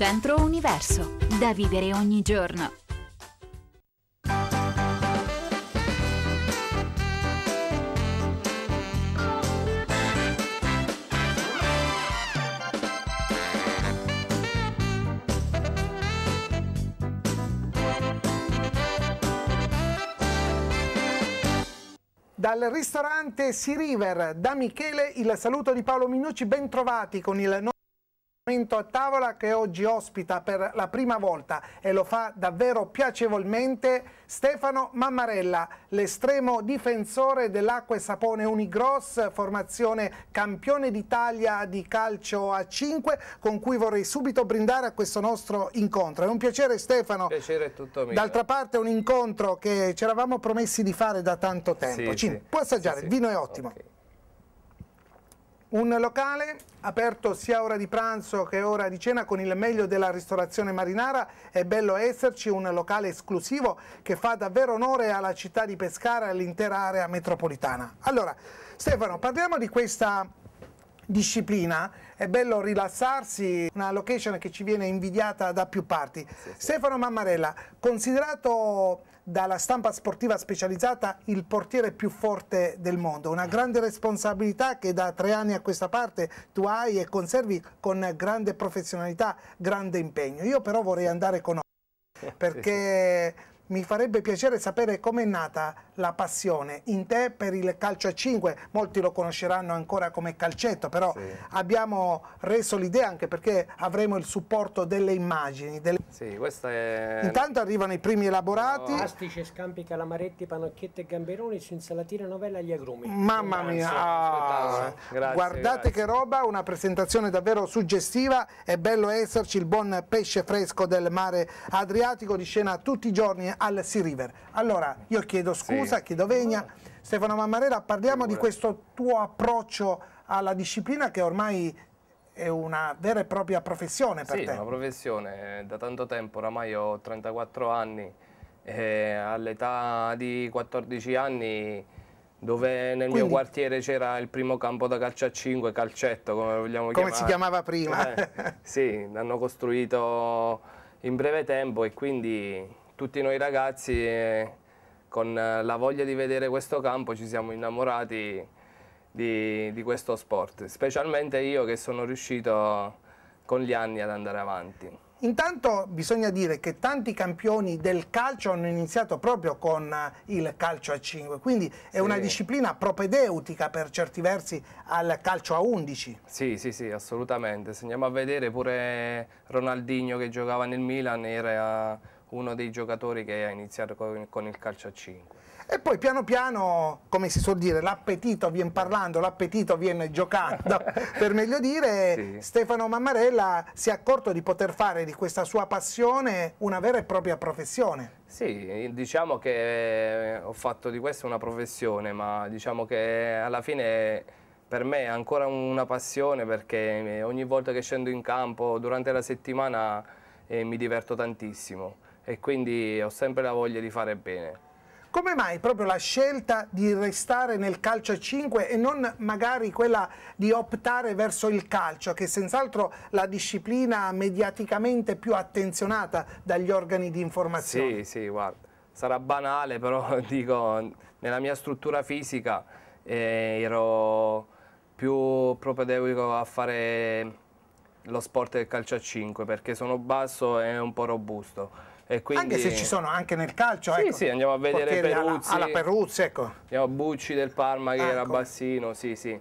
Centro Universo, da vivere ogni giorno. Dal ristorante Sea River, da Michele il saluto di Paolo Minucci, ben trovati con il nostro a tavola che oggi ospita per la prima volta e lo fa davvero piacevolmente Stefano Mammarella, l'estremo difensore dell'Acqua e Sapone Unigross, formazione campione d'Italia di calcio a 5, con cui vorrei subito brindare a questo nostro incontro. È un piacere Stefano. Piacere tutto mio. D'altra parte è un incontro che ci eravamo promessi di fare da tanto tempo. Sì, ci, sì. Puoi assaggiare, il sì, sì. vino è ottimo. Okay. Un locale aperto sia ora di pranzo che ora di cena con il meglio della ristorazione marinara, è bello esserci un locale esclusivo che fa davvero onore alla città di Pescara e all'intera area metropolitana. Allora, Stefano, parliamo di questa disciplina, è bello rilassarsi, una location che ci viene invidiata da più parti. Sì, sì. Stefano Mammarella, considerato dalla stampa sportiva specializzata il portiere più forte del mondo. Una grande responsabilità che da tre anni a questa parte tu hai e conservi con grande professionalità, grande impegno. Io però vorrei andare con perché mi farebbe piacere sapere com'è nata la passione in te per il calcio a 5, molti lo conosceranno ancora come calcetto, però sì. abbiamo reso l'idea anche perché avremo il supporto delle immagini. Delle... Sì, è... Intanto arrivano i primi elaborati. No. Astice, scampi, calamaretti, panocchiette e gamberoni su insalatina, novella agli agrumi. Mamma grazie, mia, ah, grazie, guardate grazie. che roba, una presentazione davvero suggestiva, è bello esserci il buon pesce fresco del mare Adriatico di scena tutti i giorni al Sea River. Allora, io chiedo scusa, sì. chiedo vegna. Stefano Mammarera, parliamo Figura. di questo tuo approccio alla disciplina che ormai è una vera e propria professione per sì, te. Sì, una professione. Da tanto tempo, oramai ho 34 anni all'età di 14 anni dove nel Quindi, mio quartiere c'era il primo campo da calcio a 5, calcetto come vogliamo come chiamare. Come si chiamava prima. Eh, sì, l'hanno costruito in breve tempo e quindi tutti noi ragazzi eh, con eh, la voglia di vedere questo campo ci siamo innamorati di, di questo sport, specialmente io che sono riuscito con gli anni ad andare avanti. Intanto bisogna dire che tanti campioni del calcio hanno iniziato proprio con eh, il calcio a 5, quindi è sì. una disciplina propedeutica per certi versi al calcio a 11. Sì, sì, sì, assolutamente. Se andiamo a vedere pure Ronaldinho che giocava nel Milan era uno dei giocatori che ha iniziato con, con il calcio a 5. E poi piano piano, come si suol dire, l'appetito viene parlando, l'appetito viene giocando, per meglio dire, sì. Stefano Mammarella si è accorto di poter fare di questa sua passione una vera e propria professione. Sì, diciamo che eh, ho fatto di questa una professione, ma diciamo che alla fine per me è ancora una passione perché eh, ogni volta che scendo in campo durante la settimana eh, mi diverto tantissimo e quindi ho sempre la voglia di fare bene. Come mai proprio la scelta di restare nel calcio a 5 e non magari quella di optare verso il calcio, che è senz'altro la disciplina mediaticamente più attenzionata dagli organi di informazione? Sì, sì, guarda, sarà banale, però dico, nella mia struttura fisica eh, ero più propedeutico a fare lo sport del calcio a 5 perché sono basso e un po' robusto quindi... Anche se ci sono anche nel calcio. Sì, ecco, sì, andiamo a vedere Peruzzi. Alla, alla Peruzzi, ecco. Andiamo a Bucci del Parma che ecco. era bassino, sì, sì.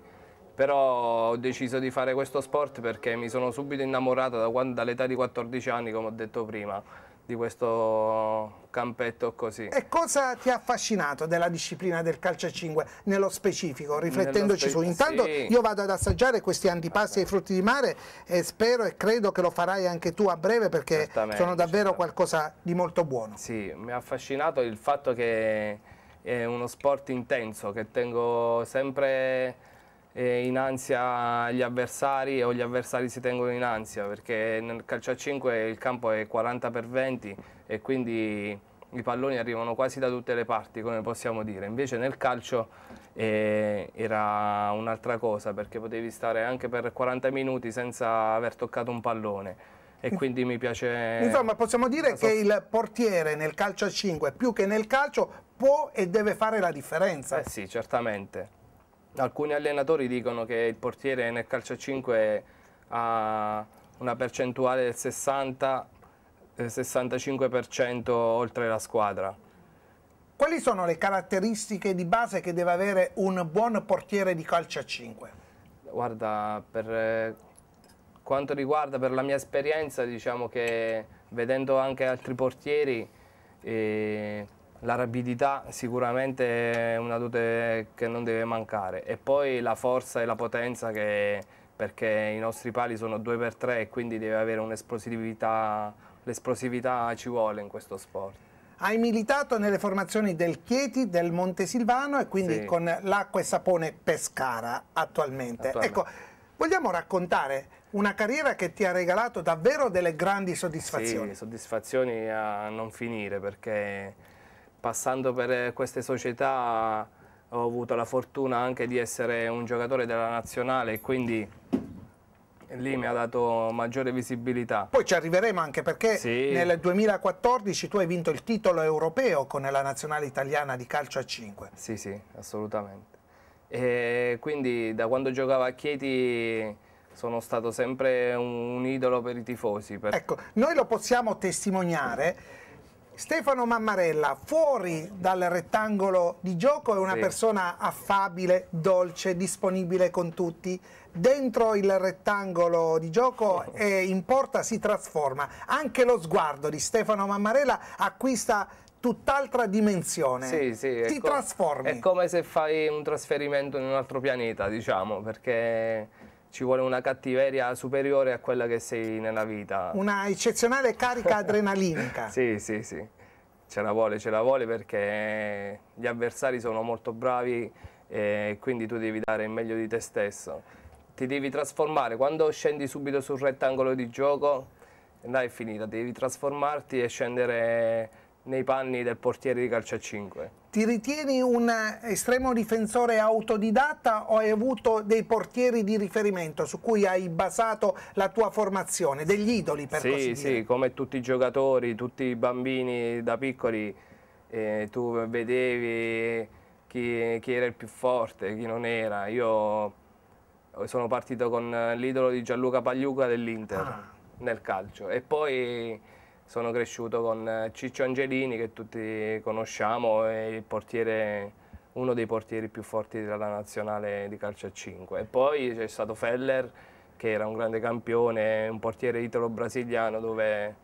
Però ho deciso di fare questo sport perché mi sono subito innamorato da dall'età di 14 anni, come ho detto prima di questo campetto così. E cosa ti ha affascinato della disciplina del calcio a 5 nello specifico, riflettendoci nello spe su? Intanto sì. io vado ad assaggiare questi antipasti ai frutti di mare e spero e credo che lo farai anche tu a breve perché sono davvero qualcosa di molto buono. Sì, mi ha affascinato il fatto che è uno sport intenso, che tengo sempre eh, in ansia gli avversari o gli avversari si tengono in ansia perché nel calcio a 5 il campo è 40 per 20 e quindi i palloni arrivano quasi da tutte le parti come possiamo dire invece nel calcio eh, era un'altra cosa perché potevi stare anche per 40 minuti senza aver toccato un pallone e quindi mi piace... Insomma possiamo dire so... che il portiere nel calcio a 5 più che nel calcio può e deve fare la differenza. Eh sì certamente alcuni allenatori dicono che il portiere nel calcio a 5 ha una percentuale del 60 65% eh, oltre la squadra. Quali sono le caratteristiche di base che deve avere un buon portiere di calcio a 5? Guarda, per eh, quanto riguarda per la mia esperienza, diciamo che vedendo anche altri portieri, eh, la rapidità sicuramente è una dote che non deve mancare e poi la forza e la potenza che, perché i nostri pali sono 2x3 e quindi deve avere un'esplosività, l'esplosività ci vuole in questo sport. Hai militato nelle formazioni del Chieti, del Montesilvano e quindi sì. con l'acqua e sapone Pescara attualmente. attualmente. Ecco, vogliamo raccontare una carriera che ti ha regalato davvero delle grandi soddisfazioni? Sì, soddisfazioni a non finire perché passando per eh, queste società ho avuto la fortuna anche di essere un giocatore della nazionale e quindi lì mi ha dato maggiore visibilità. Poi ci arriveremo anche perché sì. nel 2014 tu hai vinto il titolo europeo con la nazionale italiana di calcio a 5. Sì, sì, assolutamente. E quindi da quando giocavo a Chieti sono stato sempre un, un idolo per i tifosi. Per... Ecco, noi lo possiamo testimoniare Stefano Mammarella, fuori dal rettangolo di gioco, è una sì. persona affabile, dolce, disponibile con tutti. Dentro il rettangolo di gioco e in porta si trasforma. Anche lo sguardo di Stefano Mammarella acquista tutt'altra dimensione. Sì, sì, Ti ecco, trasformi. È come se fai un trasferimento in un altro pianeta, diciamo, perché ci vuole una cattiveria superiore a quella che sei nella vita. Una eccezionale carica adrenalinica. sì, sì, sì, ce la vuole, ce la vuole perché gli avversari sono molto bravi e quindi tu devi dare il meglio di te stesso. Ti devi trasformare, quando scendi subito sul rettangolo di gioco, là è finita, devi trasformarti e scendere nei panni del portiere di calcio a 5 ti ritieni un estremo difensore autodidatta o hai avuto dei portieri di riferimento su cui hai basato la tua formazione, degli idoli per sì, così dire? Sì, come tutti i giocatori, tutti i bambini da piccoli, eh, tu vedevi chi, chi era il più forte, chi non era. Io sono partito con eh, l'idolo di Gianluca Pagliuca dell'Inter ah. nel calcio e poi sono cresciuto con eh, Ciccio Angelini che tutti conosciamo, è portiere, uno dei portieri più forti della nazionale di calcio a 5. E poi c'è stato Feller che era un grande campione, un portiere italo-brasiliano dove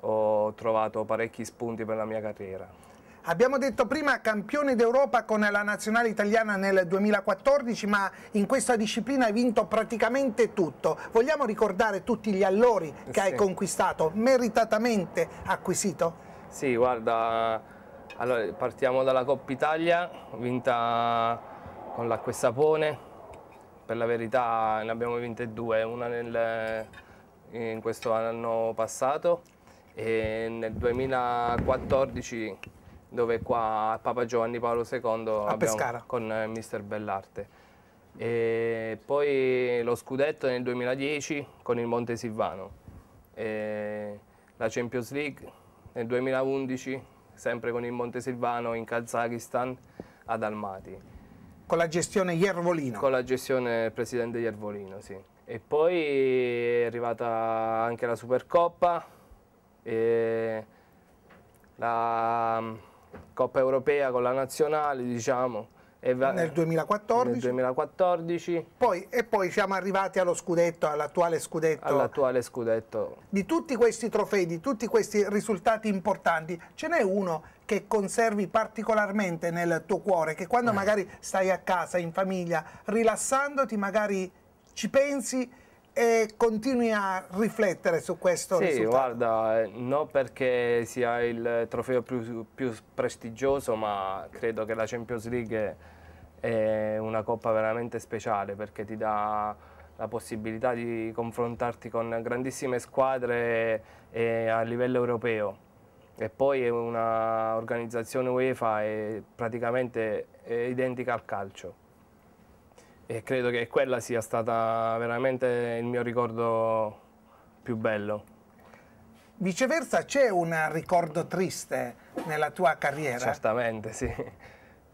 ho trovato parecchi spunti per la mia carriera. Abbiamo detto prima campione d'Europa con la nazionale italiana nel 2014, ma in questa disciplina hai vinto praticamente tutto. Vogliamo ricordare tutti gli allori che sì. hai conquistato, meritatamente acquisito? Sì, guarda, allora, partiamo dalla Coppa Italia, vinta con l'acqua e sapone. Per la verità ne abbiamo vinte due, una nel, in questo anno passato e nel 2014 dove qua a Papa Giovanni Paolo II a Pescara con eh, Mister Bellarte. E poi lo scudetto nel 2010 con il Montesilvano, e la Champions League nel 2011 sempre con il Montesilvano in Kazakistan ad Almaty. Con la gestione Iervolino? Con la gestione del presidente Iervolino, sì. E poi è arrivata anche la Supercoppa, e la Coppa Europea con la nazionale, diciamo. Nel 2014. nel 2014. Poi, e poi siamo arrivati allo scudetto, all'attuale scudetto. All'attuale scudetto. Di tutti questi trofei, di tutti questi risultati importanti, ce n'è uno che conservi particolarmente nel tuo cuore, che quando eh. magari stai a casa, in famiglia, rilassandoti, magari ci pensi e continui a riflettere su questo sì, risultato? guarda, eh, non perché sia il trofeo più, più, prestigioso, ma credo che la Champions League è una coppa veramente speciale perché ti dà la possibilità di confrontarti con grandissime squadre a livello europeo e poi è un'organizzazione UEFA è praticamente identica al calcio e credo che quella sia stata veramente il mio ricordo più bello. Viceversa c'è un ricordo triste nella tua carriera? Certamente sì,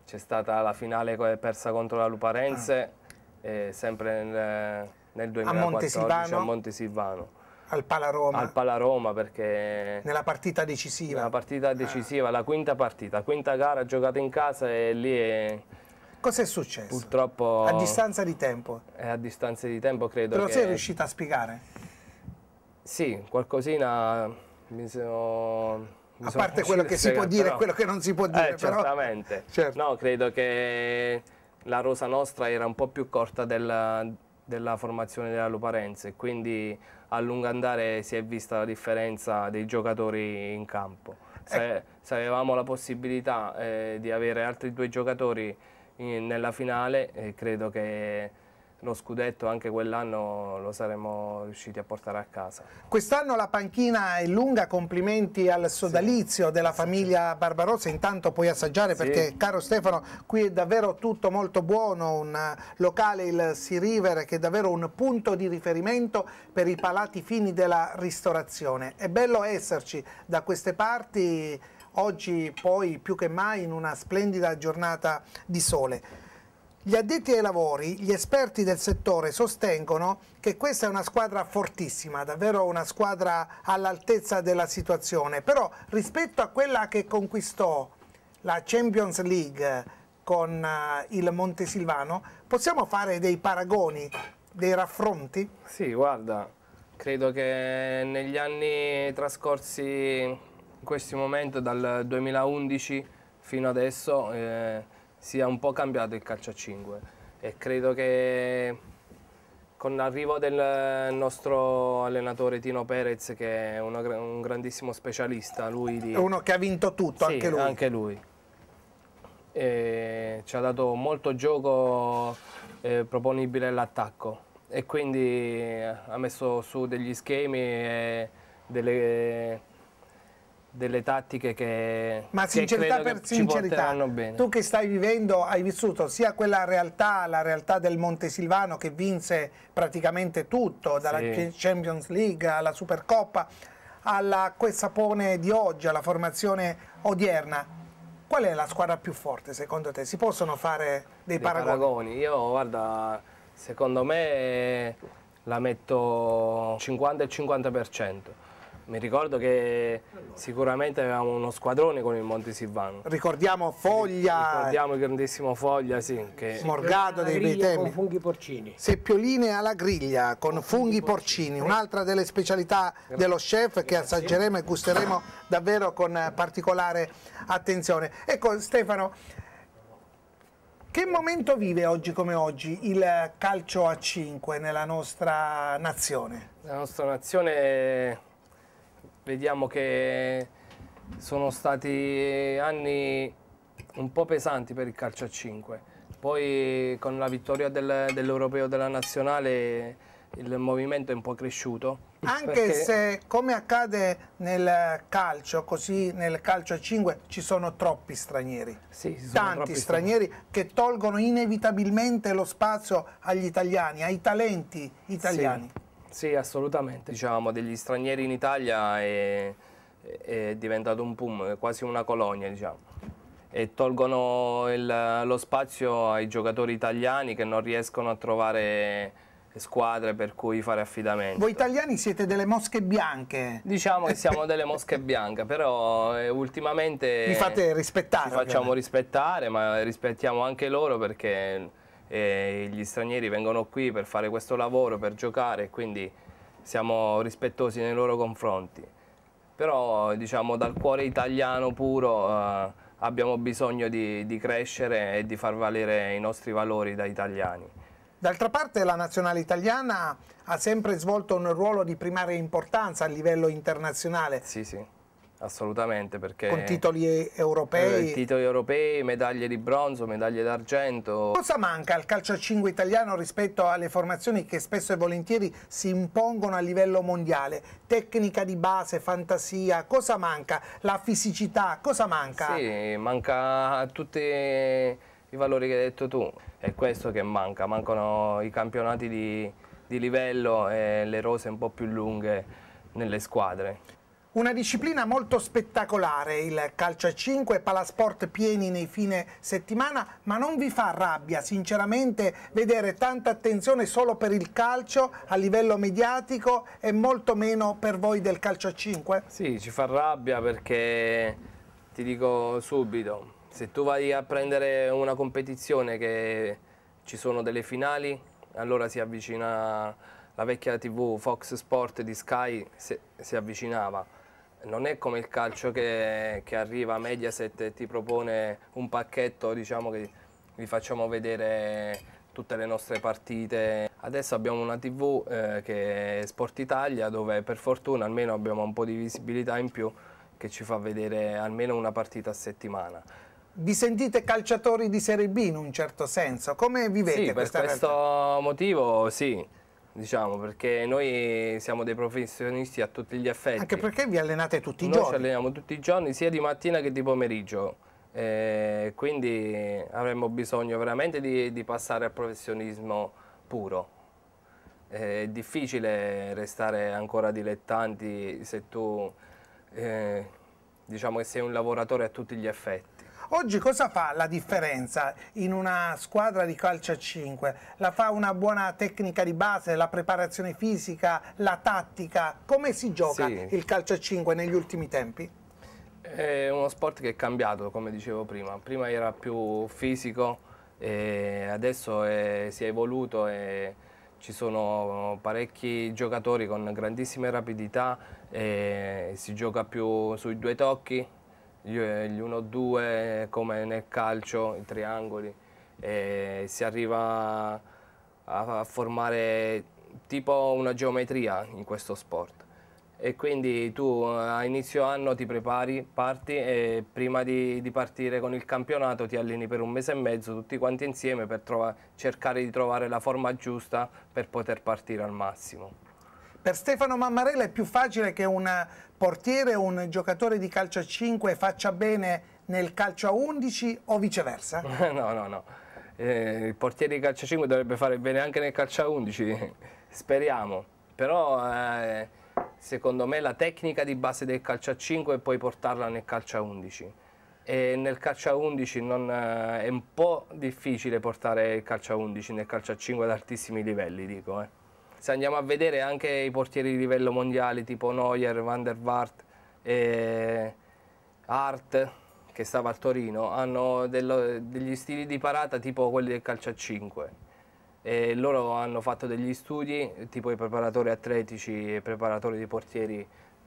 c'è stata la finale persa contro la Luparense ah. eh, sempre nel, nel 2014 a Montesilvano. Al Palaroma? Al Palaroma perché... Nella partita decisiva? Nella partita decisiva, ah. la quinta partita, quinta gara giocata in casa e lì... È Cos'è successo? Purtroppo... A distanza di tempo? Eh, a distanza di tempo credo Però che... sei riuscita a spiegare? Sì, qualcosina mi sono... Mi a parte quello che spiegare, si può dire e quello che non si può dire. Eh, però... certamente. Certo. No, credo che la rosa nostra era un po' più corta della, della formazione della Luparense, quindi a lungo andare si è vista la differenza dei giocatori in campo. Se, eh. se avevamo la possibilità eh, di avere altri due giocatori nella finale e credo che lo scudetto anche quell'anno lo saremmo riusciti a portare a casa. Quest'anno la panchina è lunga, complimenti al sodalizio sì, della famiglia sì. Barbarossa, intanto puoi assaggiare sì. perché caro Stefano qui è davvero tutto molto buono, un locale il Sea River che è davvero un punto di riferimento per i palati fini della ristorazione, è bello esserci da queste parti oggi poi più che mai in una splendida giornata di sole. Gli addetti ai lavori, gli esperti del settore sostengono che questa è una squadra fortissima, davvero una squadra all'altezza della situazione, però rispetto a quella che conquistò la Champions League con eh, il Montesilvano, possiamo fare dei paragoni, dei raffronti? Sì, guarda, credo che negli anni trascorsi in questo momento dal 2011 fino adesso eh, sia un po' cambiato il calcio a 5 e credo che con l'arrivo del nostro allenatore Tino Perez che è uno, un grandissimo specialista lui di... uno che ha vinto tutto sì, anche lui, anche lui. ci ha dato molto gioco eh, proponibile all'attacco e quindi eh, ha messo su degli schemi e delle delle tattiche che ma sincerità che per sincerità tu che stai vivendo hai vissuto sia quella realtà la realtà del Montesilvano che vinse praticamente tutto dalla sì. Champions League alla Supercoppa alla Quessapone di oggi alla formazione odierna qual è la squadra più forte secondo te? si possono fare dei, dei paragoni? paragoni? io guarda secondo me eh, la metto 50 e 50% mi ricordo che sicuramente avevamo uno squadrone con il Monte Silvano. Ricordiamo Foglia. Ricordiamo il grandissimo Foglia, sì. Che... Morgado dei bei tempi. Con funghi porcini. Seppioline alla griglia con, funghi, porcini, un'altra delle specialità dello chef che assaggeremo e gusteremo davvero con particolare attenzione. Ecco Stefano, che momento vive oggi come oggi il calcio a 5 nella nostra nazione? La nostra nazione vediamo che sono stati anni un po' pesanti per il calcio a 5. Poi con la vittoria del, dell'Europeo della Nazionale il movimento è un po' cresciuto. Anche perché... se come accade nel calcio, così nel calcio a 5 ci sono troppi stranieri. Sì, sono Tanti troppi stranieri, stranieri che tolgono inevitabilmente lo spazio agli italiani, ai talenti italiani. Sì. Sì, assolutamente. Diciamo, degli stranieri in Italia è, è diventato un boom, è quasi una colonia, diciamo. E tolgono il, lo spazio ai giocatori italiani che non riescono a trovare squadre per cui fare affidamento. Voi italiani siete delle mosche bianche. Diciamo che siamo delle mosche bianche, però eh, ultimamente... Vi fate rispettare. Ci facciamo rispettare, ma rispettiamo anche loro perché e gli stranieri vengono qui per fare questo lavoro, per giocare, quindi siamo rispettosi nei loro confronti. Però diciamo dal cuore italiano puro eh, abbiamo bisogno di, di crescere e di far valere i nostri valori da italiani. D'altra parte la nazionale italiana ha sempre svolto un ruolo di primaria importanza a livello internazionale. Sì, sì. Assolutamente, perché... Con titoli europei? Eh, titoli europei, medaglie di bronzo, medaglie d'argento. Cosa manca al calcio a 5 italiano rispetto alle formazioni che spesso e volentieri si impongono a livello mondiale? Tecnica di base, fantasia, cosa manca? La fisicità, cosa manca? Sì, manca tutti i valori che hai detto tu. È questo che manca, mancano i campionati di, di livello e le rose un po' più lunghe nelle squadre. Una disciplina molto spettacolare, il calcio a 5, palasport pieni nei fine settimana, ma non vi fa rabbia sinceramente vedere tanta attenzione solo per il calcio a livello mediatico e molto meno per voi del calcio a 5? Sì, ci fa rabbia perché ti dico subito, se tu vai a prendere una competizione che ci sono delle finali, allora si avvicina la vecchia tv Fox Sport di Sky, si avvicinava non è come il calcio che, che arriva a Mediaset e ti propone un pacchetto, diciamo che vi facciamo vedere tutte le nostre partite. Adesso abbiamo una tv eh, che è Sport Italia dove per fortuna almeno abbiamo un po' di visibilità in più che ci fa vedere almeno una partita a settimana. Vi sentite calciatori di Serie B in un certo senso? Come vivete sì, questa per questo realtà? motivo sì diciamo, perché noi siamo dei professionisti a tutti gli effetti. Anche perché vi allenate tutti i noi giorni? Noi ci alleniamo tutti i giorni, sia di mattina che di pomeriggio. Eh, quindi avremmo bisogno veramente di, di passare al professionismo puro. Eh, è difficile restare ancora dilettanti se tu eh, diciamo che sei un lavoratore a tutti gli effetti. Oggi cosa fa la differenza in una squadra di calcio a 5? La fa una buona tecnica di base, la preparazione fisica, la tattica? Come si gioca sì. il calcio a 5 negli ultimi tempi? È uno sport che è cambiato, come dicevo prima. Prima era più fisico, adesso è, si è evoluto e ci sono parecchi giocatori con grandissime rapidità, si gioca più sui due tocchi, gli 1-2 come nel calcio, i triangoli, e si arriva a formare tipo una geometria in questo sport. E quindi tu a inizio anno ti prepari, parti e prima di, di partire con il campionato ti alleni per un mese e mezzo tutti quanti insieme per cercare di trovare la forma giusta per poter partire al massimo. Per Stefano Mammarella è più facile che un portiere o un giocatore di calcio a 5 faccia bene nel calcio a 11 o viceversa? no, no, no. Eh, il portiere di calcio a 5 dovrebbe fare bene anche nel calcio a 11, speriamo. Però eh, secondo me la tecnica di base del calcio a 5 puoi portarla nel calcio a 11. E nel calcio a 11 non, eh, è un po' difficile portare il calcio a 11 nel calcio a 5 ad altissimi livelli, dico. Eh se andiamo a vedere anche i portieri di livello mondiale tipo Neuer, Van der Waart, e Art che stava al Torino hanno dello, degli stili di parata tipo quelli del calcio a 5 e loro hanno fatto degli studi tipo i preparatori atletici e preparatori di portieri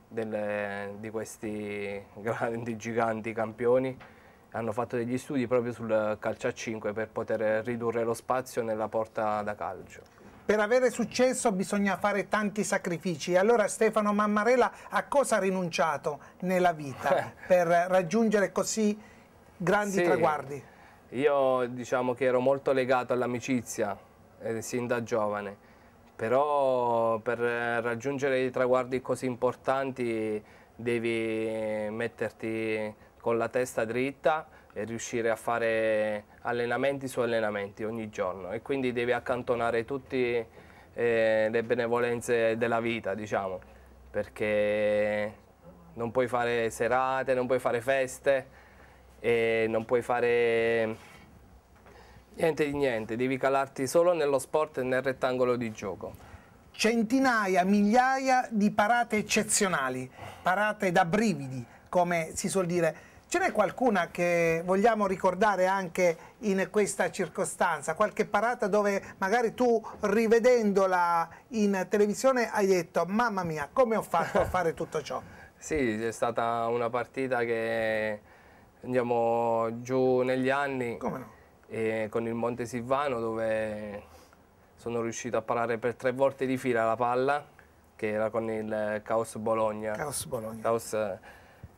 delle, di questi grandi giganti campioni hanno fatto degli studi proprio sul calcio a 5 per poter ridurre lo spazio nella porta da calcio. Per avere successo bisogna fare tanti sacrifici. Allora Stefano Mammarella a cosa ha rinunciato nella vita eh. per raggiungere così grandi sì. traguardi? Io diciamo che ero molto legato all'amicizia eh, sin da giovane, però per raggiungere traguardi così importanti devi metterti con la testa dritta e riuscire a fare allenamenti su allenamenti ogni giorno e quindi devi accantonare tutte eh, le benevolenze della vita, diciamo, perché non puoi fare serate, non puoi fare feste, non puoi fare niente di niente, devi calarti solo nello sport e nel rettangolo di gioco centinaia, migliaia di parate eccezionali, parate da brividi, come si suol dire Ce n'è qualcuna che vogliamo ricordare anche in questa circostanza? Qualche parata dove magari tu rivedendola in televisione hai detto mamma mia come ho fatto a fare tutto ciò? sì, è stata una partita che andiamo giù negli anni no? eh, con il Monte Silvano dove sono riuscito a parare per tre volte di fila la palla che era con il Caos Bologna. Caos Bologna. Caos,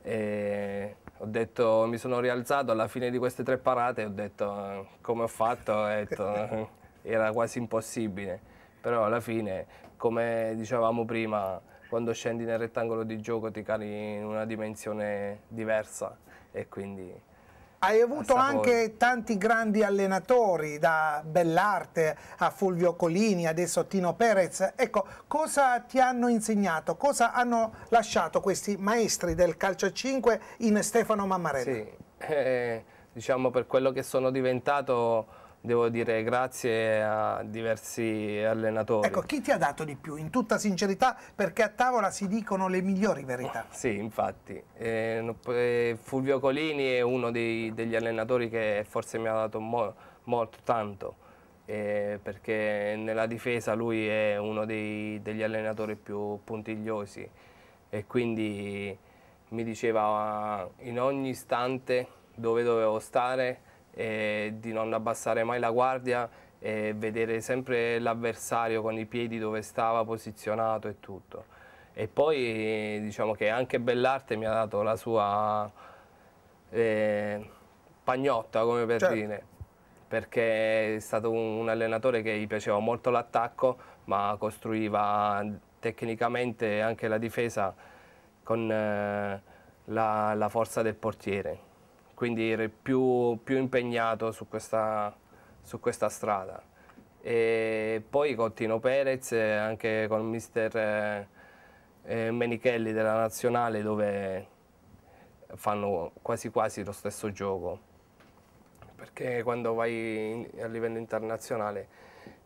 eh, ho detto, mi sono rialzato alla fine di queste tre parate e ho detto eh, come ho fatto, ho detto, eh, era quasi impossibile, però alla fine come dicevamo prima quando scendi nel rettangolo di gioco ti cali in una dimensione diversa e quindi hai avuto anche tanti grandi allenatori, da Bellarte a Fulvio Colini, adesso Tino Perez. Ecco, cosa ti hanno insegnato? Cosa hanno lasciato questi maestri del calcio 5 in Stefano Mammarelli? Sì, eh, diciamo per quello che sono diventato devo dire grazie a diversi allenatori. Ecco, chi ti ha dato di più, in tutta sincerità, perché a tavola si dicono le migliori verità. Sì, infatti. Eh, eh, Fulvio Colini è uno dei, degli allenatori che forse mi ha dato mo molto, tanto, eh, perché nella difesa lui è uno dei, degli allenatori più puntigliosi e quindi mi diceva ah, in ogni istante dove dovevo stare eh, di non abbassare mai la guardia e vedere sempre l'avversario con i piedi dove stava posizionato e tutto. E poi diciamo che anche Bellarte mi ha dato la sua eh, pagnotta come per certo. dire, perché è stato un, un allenatore che gli piaceva molto l'attacco ma costruiva tecnicamente anche la difesa con eh, la, la forza del portiere quindi ero più, più impegnato su questa, su questa, strada. E poi con Tino Perez e anche con mister eh, eh, Menichelli della Nazionale dove fanno quasi quasi lo stesso gioco perché quando vai a livello internazionale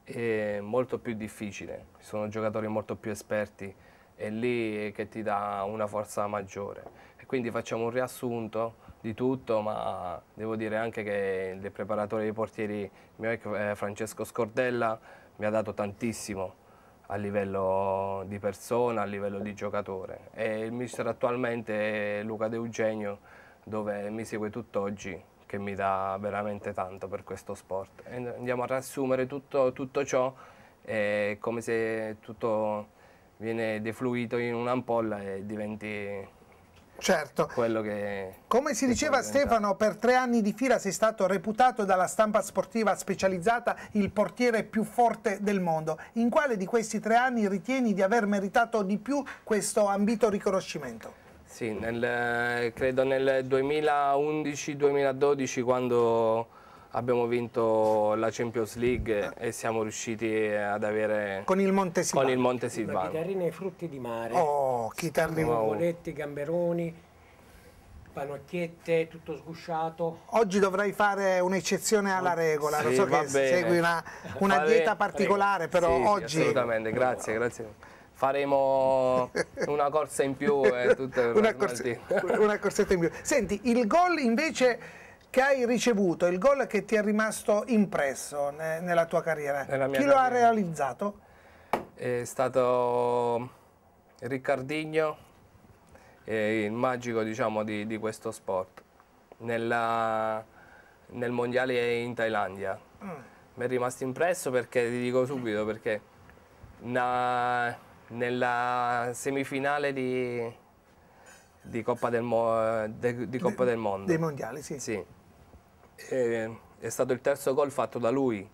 è molto più difficile, sono giocatori molto più esperti e lì che ti dà una forza maggiore. E quindi facciamo un riassunto di tutto, ma devo dire anche che il preparatore dei portieri mio eh, Francesco Scordella mi ha dato tantissimo a livello di persona, a livello di giocatore. E il mister attualmente è Luca De Eugenio, dove mi segue tutt'oggi, che mi dà veramente tanto per questo sport. E andiamo a riassumere tutto, tutto ciò, è come se tutto viene defluito in un'ampolla e diventi Certo. Quello che, Come si diceva Stefano, per tre anni di fila sei stato reputato dalla stampa sportiva specializzata il portiere più forte del mondo. In quale di questi tre anni ritieni di aver meritato di più questo ambito riconoscimento? Sì, nel, credo nel 2011-2012 quando abbiamo vinto la Champions League e siamo riusciti ad avere con il Monte Silvano, con il Monte Silvano. chitarrina ai frutti di mare oh, chitarrine wow. Voletti, gamberoni panocchiette, tutto sgusciato. Oggi dovrei fare un'eccezione alla regola, sì, lo so che bene. segui una, una dieta particolare, però sì, oggi... Sì, assolutamente, grazie, grazie. Faremo una corsa in più e tutto una, corse... una corsetta in più. Senti, il gol invece che hai ricevuto, il gol che ti è rimasto impresso ne, nella tua carriera, nella chi carriera. lo ha realizzato? È stato Riccardigno, il magico diciamo, di, di, questo sport, Nella, nel mondiale in Thailandia. Mm. Mi è rimasto impresso perché, ti dico subito, perché na, nella semifinale di, di Coppa del, Mo, de, di Coppa de, del Mondo. Dei mondiali, sì. sì eh, è stato il terzo gol fatto da lui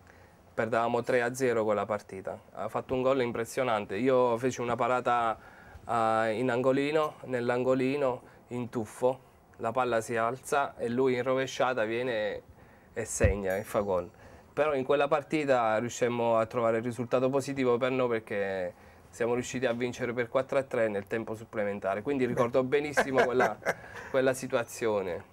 perdavamo 3-0 quella partita ha fatto un gol impressionante io feci una parata eh, in angolino nell'angolino in tuffo la palla si alza e lui in rovesciata viene e segna e fa gol però in quella partita riuscemmo a trovare il risultato positivo per noi perché siamo riusciti a vincere per 4 a 3 nel tempo supplementare, quindi ricordo benissimo quella, quella situazione.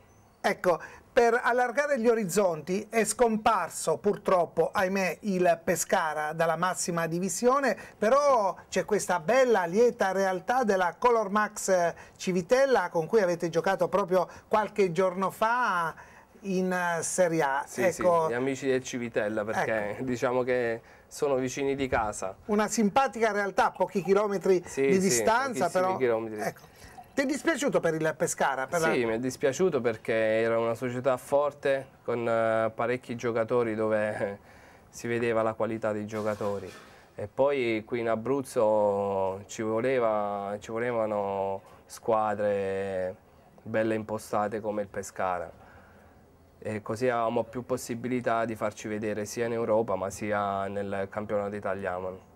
Ecco, per allargare gli orizzonti è scomparso purtroppo, ahimè, il Pescara dalla massima divisione, però c'è questa bella, lieta realtà della Color Max Civitella con cui avete giocato proprio qualche giorno fa in Serie A. Sì, ecco, sì, gli amici del Civitella perché ecco. diciamo che sono vicini di casa. Una simpatica realtà, pochi chilometri sì, di distanza però. Chilometri. Ecco. Ti è dispiaciuto per il Pescara? Per sì, la... mi è dispiaciuto perché era una società forte con eh, parecchi giocatori dove si vedeva la qualità dei giocatori. E poi qui in Abruzzo ci, voleva, ci volevano squadre belle impostate come il Pescara. E così avevamo più possibilità di farci vedere sia in Europa ma sia nel campionato italiano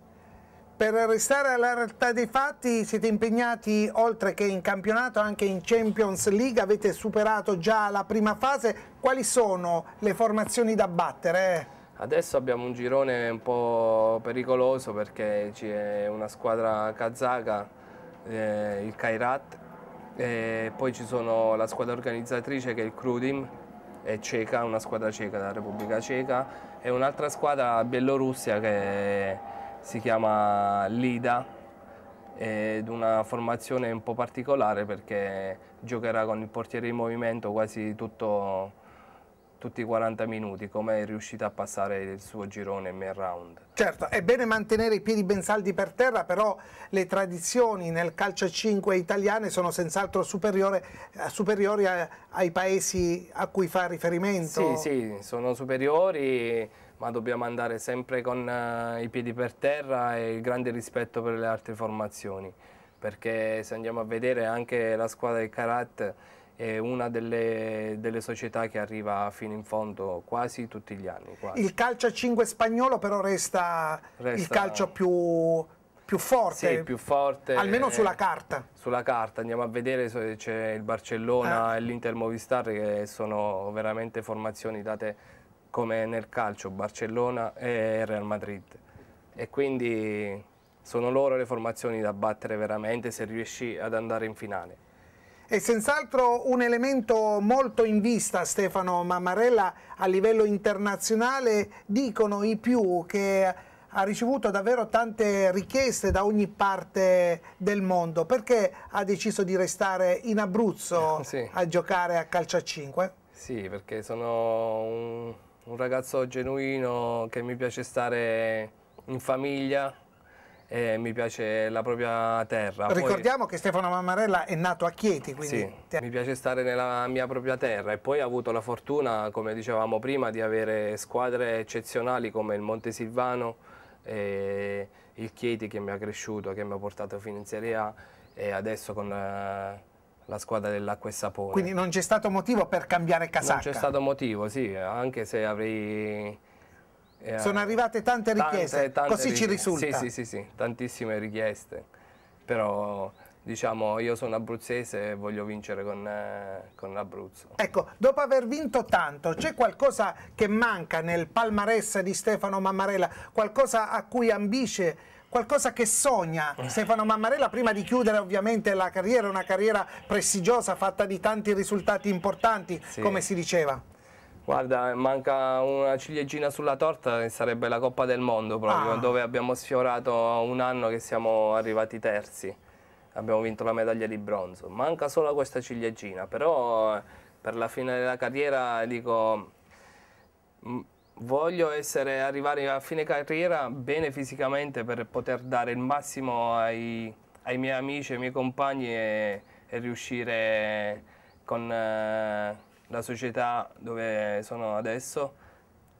per restare alla realtà dei fatti siete impegnati oltre che in campionato anche in Champions League, avete superato già la prima fase, quali sono le formazioni da battere? Adesso abbiamo un girone un po' pericoloso perché c'è una squadra kazaka, eh, il Kairat, e poi ci sono la squadra organizzatrice che è il Krudim, è ceca, una squadra ceca della Repubblica Ceca e un'altra squadra Bielorussia che è si chiama Lida ed una formazione un po' particolare perché giocherà con il portiere in movimento quasi tutto, tutti i 40 minuti, come è riuscita a passare il suo girone nel round. Certo, è bene mantenere i piedi ben saldi per terra, però le tradizioni nel calcio 5 italiane sono senz'altro eh, superiori ai paesi a cui fa riferimento. Sì, sì, sono superiori ma dobbiamo andare sempre con eh, i piedi per terra e il grande rispetto per le altre formazioni, perché se andiamo a vedere anche la squadra del Karat è una delle, delle, società che arriva fino in fondo quasi tutti gli anni. Quasi. Il calcio a 5 spagnolo però resta, resta il calcio più, più forte, sì, più forte, almeno eh, sulla carta. Sulla carta, andiamo a vedere, c'è il Barcellona ah. e l'Inter Movistar che sono veramente formazioni date come nel calcio Barcellona e Real Madrid. E quindi sono loro le formazioni da battere veramente se riesci ad andare in finale. E senz'altro un elemento molto in vista, Stefano Mammarella, a livello internazionale. Dicono i più che ha ricevuto davvero tante richieste da ogni parte del mondo. Perché ha deciso di restare in Abruzzo sì. a giocare a calcio a 5? Sì, perché sono un un ragazzo genuino che mi piace stare in famiglia e mi piace la propria terra. Ricordiamo poi... che Stefano Mammarella è nato a Chieti, quindi... Sì, mi piace stare nella mia propria terra e poi ho avuto la fortuna, come dicevamo prima, di avere squadre eccezionali come il Montesilvano, eh, il Chieti che mi ha cresciuto, che mi ha portato fino in Serie A e adesso con... Eh, la squadra dell'acqua e sapore. Quindi non c'è stato motivo per cambiare casacca? Non c'è stato motivo, sì, anche se avrei... Eh, Sono arrivate tante richieste, tante, tante così richieste. ci risulta? Sì, sì, sì, sì, tantissime richieste, però diciamo io sono abruzzese e voglio vincere con, eh, con l'Abruzzo. Ecco, dopo aver vinto tanto, c'è qualcosa che manca nel palmarès di Stefano Mammarella, qualcosa a cui ambisce qualcosa che sogna Stefano Mammarella prima di chiudere ovviamente la carriera, una carriera prestigiosa fatta di tanti risultati importanti, sì. come si diceva. Guarda, manca una ciliegina sulla torta che sarebbe la Coppa del Mondo proprio, ah. dove abbiamo sfiorato un anno che siamo arrivati terzi. Abbiamo vinto la medaglia di bronzo. Manca solo questa ciliegina, però eh, per la fine della carriera dico mm, voglio essere, arrivare a fine carriera bene fisicamente per poter dare il massimo ai, ai miei amici, ai miei compagni e, e riuscire con eh, la società dove sono adesso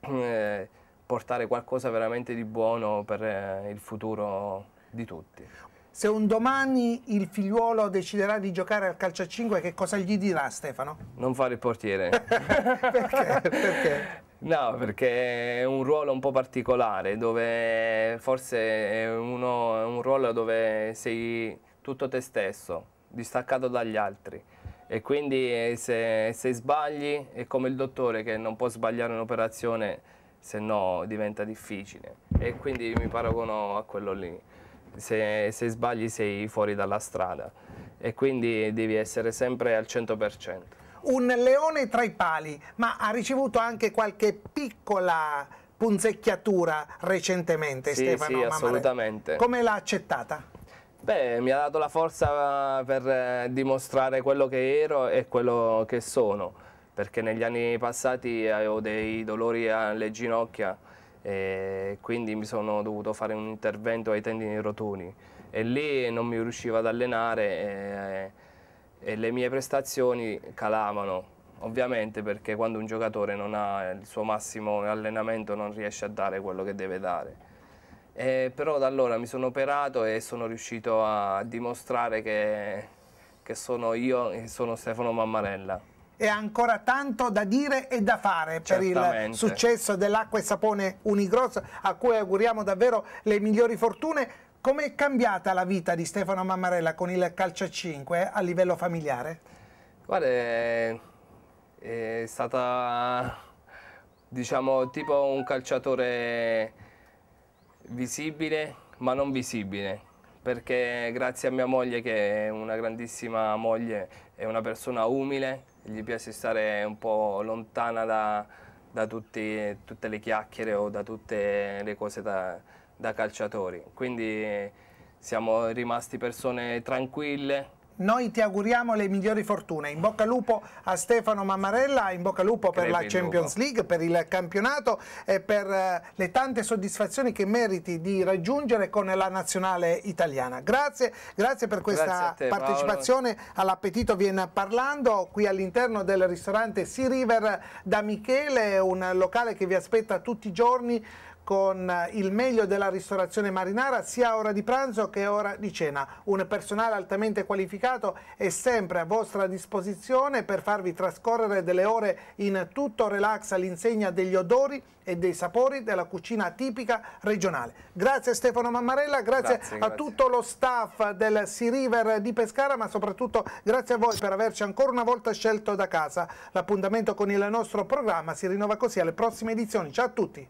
a eh, portare qualcosa veramente di buono per eh, il futuro di tutti. Se un domani il figliuolo deciderà di giocare al calcio a 5, che cosa gli dirà Stefano? Non fare il portiere. Perché? Perché? No, perché è un ruolo un po' particolare, dove forse è, uno, è un ruolo dove sei tutto te stesso, distaccato dagli altri. E quindi eh, se, se sbagli è come il dottore che non può sbagliare un'operazione, se no diventa difficile. E quindi mi paragono a quello lì. Se, se sbagli sei fuori dalla strada e quindi devi essere sempre al 100% un leone tra i pali, ma ha ricevuto anche qualche piccola punzecchiatura recentemente, sì, Stefano Sì, assolutamente. Come l'ha accettata? Beh, mi ha dato la forza per eh, dimostrare quello che ero e quello che sono, perché negli anni passati avevo dei dolori alle ginocchia e quindi mi sono dovuto fare un intervento ai tendini rotuni e lì non mi riuscivo ad allenare eh, e le mie prestazioni calavano, ovviamente perché quando un giocatore non ha il suo massimo allenamento non riesce a dare quello che deve dare. E però da allora mi sono operato e sono riuscito a dimostrare che, che sono io e sono Stefano Mammarella e ancora tanto da dire e da fare Certamente. per il successo dell'acqua e sapone Unigross a cui auguriamo davvero le migliori fortune come è cambiata la vita di Stefano Mammarella con il calcio a 5 a livello familiare? Guarda, è, è stata diciamo tipo un calciatore visibile ma non visibile perché grazie a mia moglie che è una grandissima moglie, è una persona umile, gli piace stare un po' lontana da, da tutti, tutte le chiacchiere o da tutte le cose da, da calciatori, quindi siamo rimasti persone tranquille. Noi ti auguriamo le migliori fortune, in bocca al lupo a Stefano Mammarella, in bocca al lupo per Crepi la Champions lupo. League, per il campionato e per eh, le tante soddisfazioni che meriti di raggiungere con la nazionale italiana. Grazie, grazie per questa grazie te, partecipazione all'Appetito Viene Parlando, qui all'interno del ristorante Sea River da Michele, un locale che vi aspetta tutti i giorni con il meglio della ristorazione marinara sia a ora di pranzo che a ora di cena. Un personale altamente qualificato è sempre a vostra disposizione per farvi trascorrere delle ore in tutto relax all'insegna degli odori e dei sapori della cucina tipica regionale. Grazie Stefano Mammarella, grazie, grazie a grazie. tutto lo staff del Sea River di Pescara, ma soprattutto grazie a voi per averci ancora una volta scelto da casa. L'appuntamento con il nostro programma si rinnova così alle prossime edizioni. Ciao a tutti!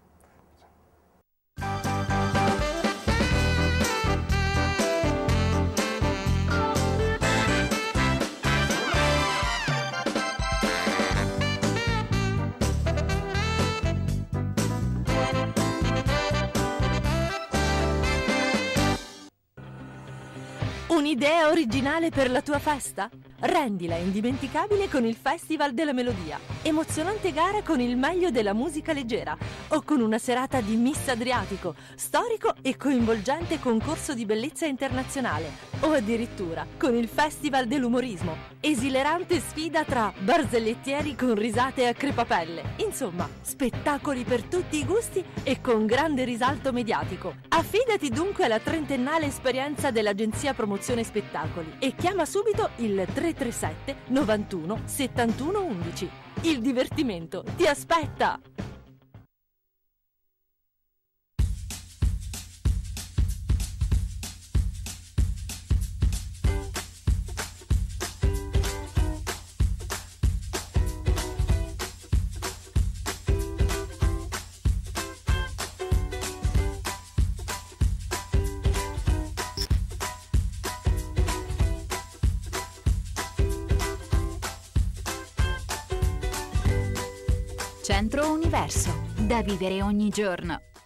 un'idea originale per la tua festa? Rendila indimenticabile con il Festival della Melodia, emozionante gara con il meglio della musica leggera o con una serata di Miss Adriatico, storico e coinvolgente concorso di bellezza internazionale o addirittura con il Festival dell'umorismo, esilerante sfida tra barzellettieri con risate a crepapelle. Insomma, spettacoli per tutti i gusti e con grande risalto mediatico. Affidati dunque alla trentennale esperienza dell'Agenzia Promozione Spettacoli e chiama subito il 3 337 91 71 11. Il divertimento ti aspetta! da vivere ogni giorno.